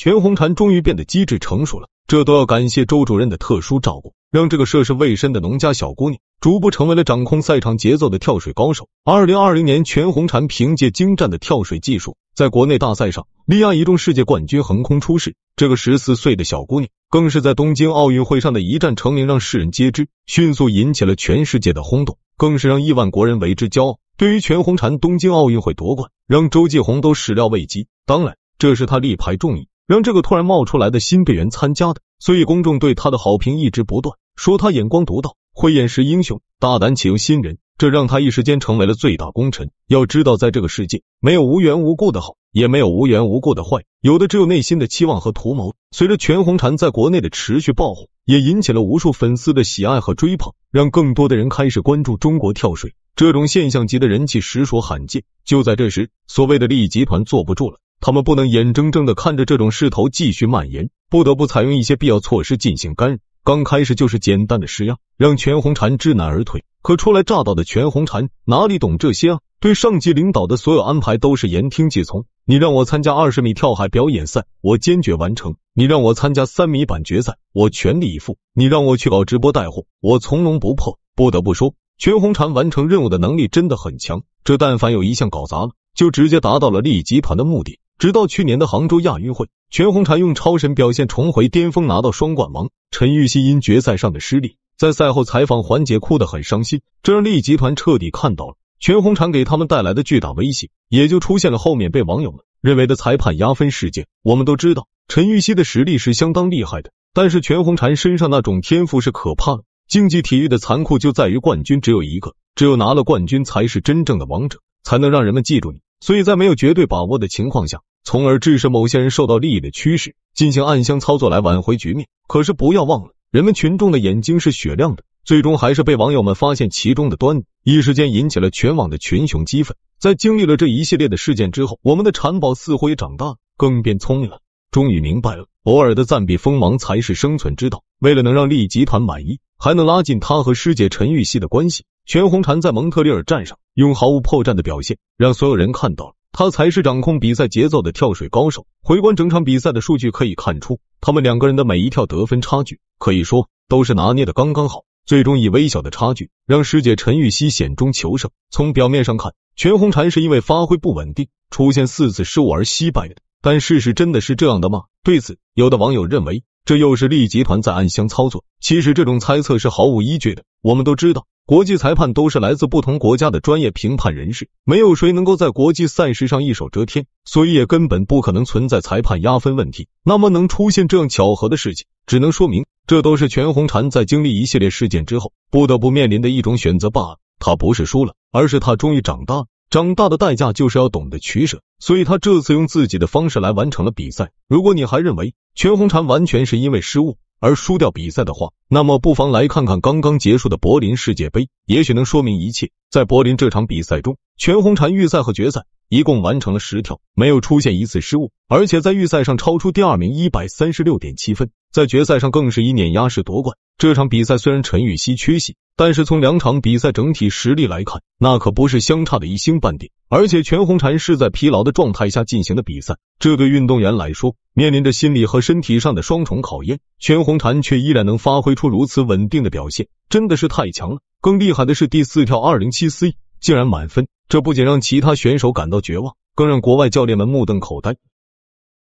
全红婵终于变得机智成熟了，这都要感谢周主任的特殊照顾，让这个涉世未深的农家小姑娘逐步成为了掌控赛场节奏的跳水高手。二零二零年，全红婵凭借精湛的跳水技术，在国内大赛上力压一众世界冠军横空出世。这个十四岁的小姑娘，更是在东京奥运会上的一战成名，让世人皆知，迅速引起了全世界的轰动，更是让亿万国人为之骄傲。对于全红婵东京奥运会夺冠，让周继红都始料未及。当然，这是他力排众议。让这个突然冒出来的新队员参加的，所以公众对他的好评一直不断，说他眼光独到，慧眼识英雄，大胆启用新人，这让他一时间成为了最大功臣。要知道，在这个世界，没有无缘无故的好，也没有无缘无故的坏，有的只有内心的期望和图谋。随着全红婵在国内的持续爆火，也引起了无数粉丝的喜爱和追捧，让更多的人开始关注中国跳水。这种现象级的人气实属罕见。就在这时，所谓的利益集团坐不住了。他们不能眼睁睁的看着这种势头继续蔓延，不得不采用一些必要措施进行干预。刚开始就是简单的施压，让全红婵知难而退。可初来乍到的全红婵哪里懂这些啊？对上级领导的所有安排都是言听计从。你让我参加二十米跳海表演赛，我坚决完成；你让我参加三米板决赛，我全力以赴；你让我去搞直播带货，我从容不迫。不得不说，全红婵完成任务的能力真的很强。这但凡有一项搞砸了，就直接达到了利益集团的目的。直到去年的杭州亚运会，全红婵用超神表现重回巅峰，拿到双冠王。陈芋汐因决赛上的失利，在赛后采访环节哭得很伤心，这让利益集团彻底看到了全红婵给他们带来的巨大威胁，也就出现了后面被网友们认为的裁判压分事件。我们都知道，陈芋汐的实力是相当厉害的，但是全红婵身上那种天赋是可怕的。竞技体育的残酷就在于冠军只有一个，只有拿了冠军才是真正的王者，才能让人们记住你。所以在没有绝对把握的情况下，从而致使某些人受到利益的驱使，进行暗箱操作来挽回局面。可是不要忘了，人们群众的眼睛是雪亮的，最终还是被网友们发现其中的端倪，一时间引起了全网的群雄激愤。在经历了这一系列的事件之后，我们的产宝似乎也长大了，更变聪明了，终于明白了，偶尔的暂避锋芒才是生存之道。为了能让利益集团满意，还能拉近他和师姐陈玉溪的关系。全红婵在蒙特利尔站上用毫无破绽的表现，让所有人看到了他才是掌控比赛节奏的跳水高手。回观整场比赛的数据，可以看出他们两个人的每一跳得分差距，可以说都是拿捏的刚刚好。最终以微小的差距，让师姐陈芋汐险中求胜。从表面上看，全红婵是因为发挥不稳定，出现四次失误而惜败的。但事实真的是这样的吗？对此，有的网友认为这又是力集团在暗箱操作。其实这种猜测是毫无依据的。我们都知道。国际裁判都是来自不同国家的专业评判人士，没有谁能够在国际赛事上一手遮天，所以也根本不可能存在裁判压分问题。那么能出现这样巧合的事情，只能说明这都是全红婵在经历一系列事件之后不得不面临的一种选择罢了。他不是输了，而是他终于长大了。长大的代价就是要懂得取舍，所以他这次用自己的方式来完成了比赛。如果你还认为全红婵完全是因为失误，而输掉比赛的话，那么不妨来看看刚刚结束的柏林世界杯，也许能说明一切。在柏林这场比赛中，全红婵预赛和决赛一共完成了十条，没有出现一次失误，而且在预赛上超出第二名一百三十六点七分，在决赛上更是以碾压式夺冠。这场比赛虽然陈宇汐缺席，但是从两场比赛整体实力来看，那可不是相差的一星半点。而且全红婵是在疲劳的状态下进行的比赛，这对运动员来说面临着心理和身体上的双重考验。全红婵却依然能发挥出如此稳定的表现，真的是太强了！更厉害的是第四跳二零七 C 竟然满分，这不仅让其他选手感到绝望，更让国外教练们目瞪口呆。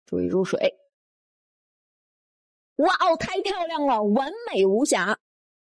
注意入水。哇哦，太漂亮了，完美无瑕！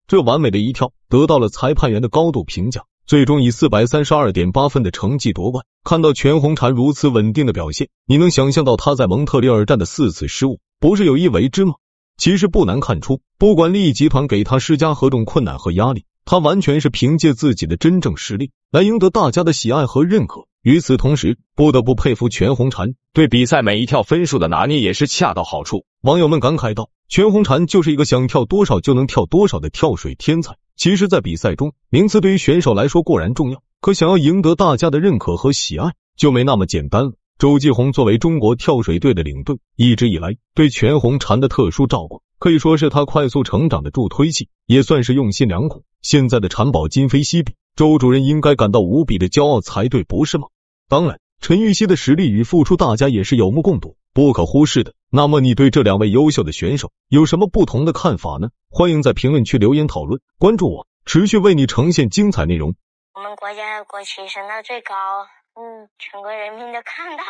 这完美的一跳得到了裁判员的高度评价，最终以四百三十二点八分的成绩夺冠。看到全红婵如此稳定的表现，你能想象到她在蒙特利尔站的四次失误不是有意为之吗？其实不难看出，不管利益集团给他施加何种困难和压力，他完全是凭借自己的真正实力来赢得大家的喜爱和认可。与此同时，不得不佩服全红婵对比赛每一跳分数的拿捏也是恰到好处。网友们感慨道。全红婵就是一个想跳多少就能跳多少的跳水天才。其实，在比赛中，名次对于选手来说固然重要，可想要赢得大家的认可和喜爱就没那么简单了。周继红作为中国跳水队的领队，一直以来对全红婵的特殊照顾，可以说是他快速成长的助推器，也算是用心良苦。现在的婵宝今非昔比，周主任应该感到无比的骄傲才对，不是吗？当然，陈芋汐的实力与付出，大家也是有目共睹。不可忽视的。那么，你对这两位优秀的选手有什么不同的看法呢？欢迎在评论区留言讨论。关注我，持续为你呈现精彩内容。我们国家的国旗升到最高，嗯，全国人民都看到，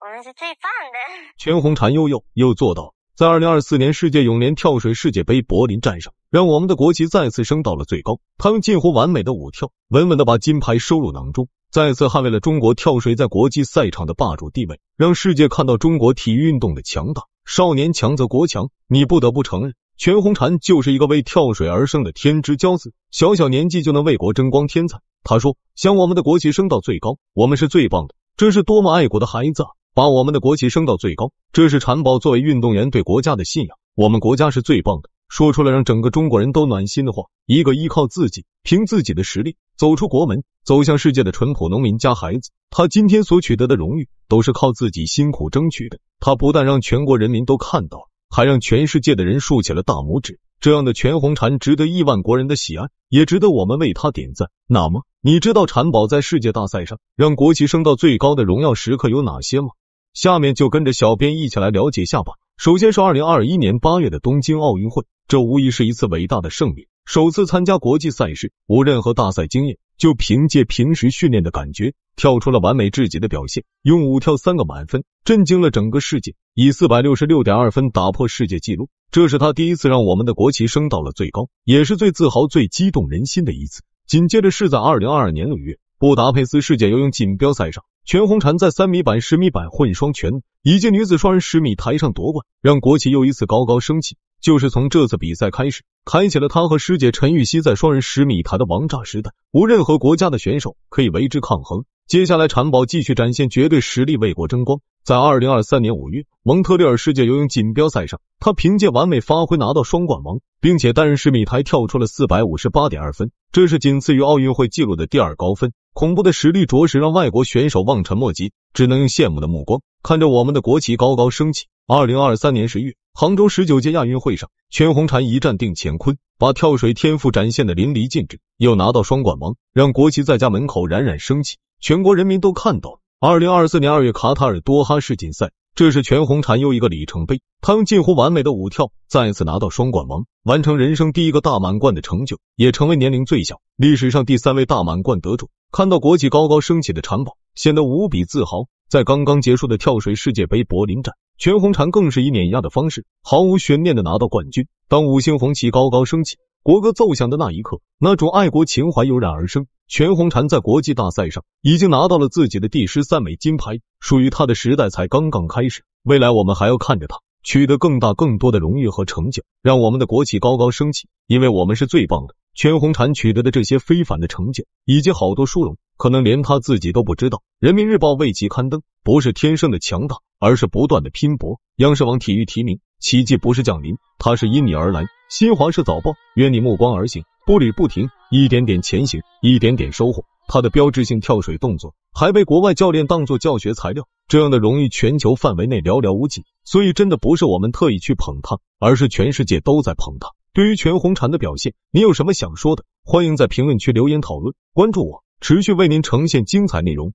我们是最棒的。全红婵又又又做到了，在二零二四年世界泳联跳水世界杯柏林站上，让我们的国旗再次升到了最高。他用近乎完美的舞跳，稳稳的把金牌收入囊中。再次捍卫了中国跳水在国际赛场的霸主地位，让世界看到中国体育运动的强大。少年强则国强，你不得不承认，全红婵就是一个为跳水而生的天之骄子，小小年纪就能为国争光，添彩。他说：“想我们的国旗升到最高，我们是最棒的，这是多么爱国的孩子啊！把我们的国旗升到最高，这是婵宝作为运动员对国家的信仰。我们国家是最棒的。”说出了让整个中国人都暖心的话。一个依靠自己、凭自己的实力走出国门、走向世界的淳朴农民家孩子，他今天所取得的荣誉都是靠自己辛苦争取的。他不但让全国人民都看到了，还让全世界的人竖起了大拇指。这样的全红婵值得亿万国人的喜爱，也值得我们为他点赞。那么，你知道婵宝在世界大赛上让国旗升到最高的荣耀时刻有哪些吗？下面就跟着小编一起来了解下吧。首先是二零二一年八月的东京奥运会，这无疑是一次伟大的胜利。首次参加国际赛事，无任何大赛经验，就凭借平时训练的感觉，跳出了完美至极的表现，用五跳三个满分，震惊了整个世界，以四百六十六点二分打破世界纪录。这是他第一次让我们的国旗升到了最高，也是最自豪、最激动人心的一次。紧接着是在二零二二年六月。布达佩斯世界游泳锦标赛上，全红婵在三米板、十米板混双全以及女子双人十米台上夺冠，让国旗又一次高高升起。就是从这次比赛开始，开启了她和师姐陈芋汐在双人十米台的王炸时代，无任何国家的选手可以为之抗衡。接下来，婵宝继续展现绝对实力，为国争光。在二零二三年五月，蒙特利尔世界游泳锦标赛上，她凭借完美发挥拿到双冠王，并且单人十米台跳出了四百五十八点二分，这是仅次于奥运会纪录的第二高分。恐怖的实力着实让外国选手望尘莫及，只能用羡慕的目光看着我们的国旗高高升起。二零二三年十月，杭州十九届亚运会上，全红婵一战定乾坤，把跳水天赋展现的淋漓尽致，又拿到双冠王，让国旗在家门口冉冉升起，全国人民都看到了。二零二四年二月，卡塔尔多哈世锦赛。这是全红婵又一个里程碑，她用近乎完美的舞跳再次拿到双冠王，完成人生第一个大满贯的成就，也成为年龄最小、历史上第三位大满贯得主。看到国旗高高升起的婵宝，显得无比自豪。在刚刚结束的跳水世界杯柏林站，全红婵更是以碾压的方式，毫无悬念的拿到冠军。当五星红旗高高升起，国歌奏响的那一刻，那种爱国情怀油然而生。全红婵在国际大赛上已经拿到了自己的第十三枚金牌，属于她的时代才刚刚开始。未来我们还要看着她取得更大、更多的荣誉和成就，让我们的国旗高高升起，因为我们是最棒的。全红婵取得的这些非凡的成就，以及好多殊荣，可能连她自己都不知道。人民日报为其刊登，不是天生的强大，而是不断的拼搏。央视网体育提名。奇迹不是降临，他是因你而来。新华社早报愿你目光而行，步履不停，一点点前行，一点点收获。他的标志性跳水动作还被国外教练当作教学材料，这样的荣誉全球范围内寥寥无几，所以真的不是我们特意去捧他，而是全世界都在捧他。对于全红婵的表现，你有什么想说的？欢迎在评论区留言讨论。关注我，持续为您呈现精彩内容。